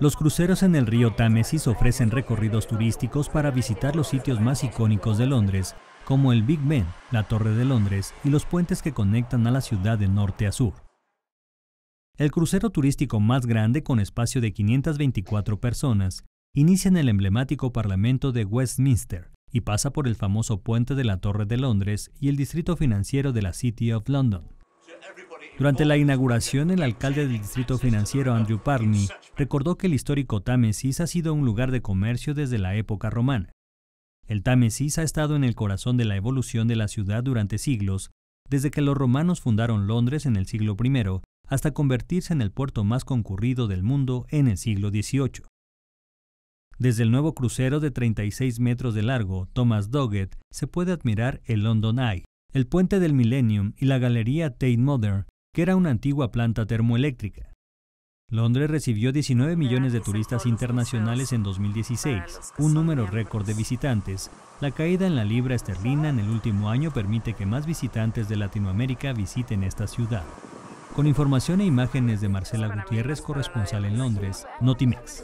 Los cruceros en el río Támesis ofrecen recorridos turísticos para visitar los sitios más icónicos de Londres, como el Big Ben, la Torre de Londres y los puentes que conectan a la ciudad de norte a sur. El crucero turístico más grande con espacio de 524 personas inicia en el emblemático Parlamento de Westminster y pasa por el famoso puente de la Torre de Londres y el distrito financiero de la City of London. Durante la inauguración, el alcalde del Distrito Financiero, Andrew Parney, recordó que el histórico Támesis ha sido un lugar de comercio desde la época romana. El Támesis ha estado en el corazón de la evolución de la ciudad durante siglos, desde que los romanos fundaron Londres en el siglo I hasta convertirse en el puerto más concurrido del mundo en el siglo XVIII. Desde el nuevo crucero de 36 metros de largo, Thomas Doggett, se puede admirar el London Eye, el puente del Millennium y la galería Tate Modern, que era una antigua planta termoeléctrica. Londres recibió 19 millones de turistas internacionales en 2016, un número récord de visitantes. La caída en la libra esterlina en el último año permite que más visitantes de Latinoamérica visiten esta ciudad. Con información e imágenes de Marcela Gutiérrez, corresponsal en Londres, Notimex.